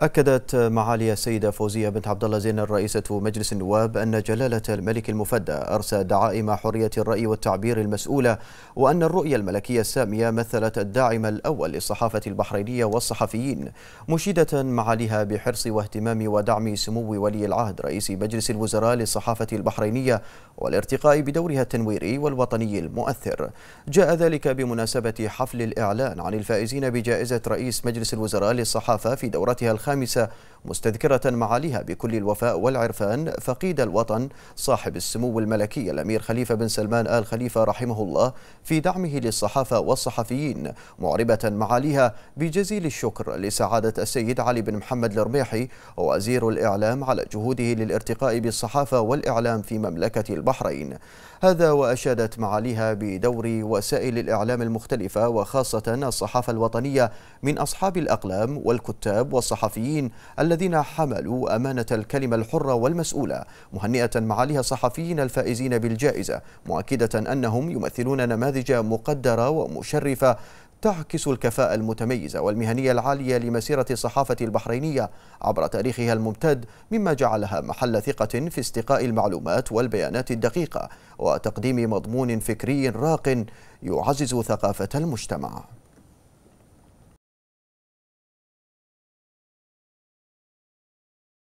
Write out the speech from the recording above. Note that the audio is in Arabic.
أكدت معالي السيدة فوزية بنت عبد الله زين رئيسة مجلس النواب أن جلالة الملك المفدى أرسى دعائم حرية الرأي والتعبير المسؤولة وأن الرؤية الملكية السامية مثلت الداعم الأول للصحافة البحرينية والصحفيين مشيدة معاليها بحرص واهتمام ودعم سمو ولي العهد رئيس مجلس الوزراء للصحافة البحرينية والارتقاء بدورها التنويري والوطني المؤثر جاء ذلك بمناسبة حفل الإعلان عن الفائزين بجائزة رئيس مجلس الوزراء للصحافة في دورتها الخ الخامسة مستذكرة معاليها بكل الوفاء والعرفان فقيد الوطن صاحب السمو الملكي الأمير خليفة بن سلمان آل خليفة رحمه الله في دعمه للصحافة والصحفيين معربة معاليها بجزيل الشكر لسعادة السيد علي بن محمد الرميحي وزير الإعلام على جهوده للارتقاء بالصحافة والإعلام في مملكة البحرين هذا وأشادت معاليها بدور وسائل الإعلام المختلفة وخاصة الصحافة الوطنية من أصحاب الأقلام والكتاب والصحفيين الصحفيين الذين حملوا أمانة الكلمة الحرة والمسؤولة مهنئة معاليها الصحفيين الفائزين بالجائزة مؤكدة أنهم يمثلون نماذج مقدرة ومشرفة تعكس الكفاءة المتميزة والمهنية العالية لمسيرة الصحافة البحرينية عبر تاريخها الممتد مما جعلها محل ثقة في استقاء المعلومات والبيانات الدقيقة وتقديم مضمون فكري راق يعزز ثقافة المجتمع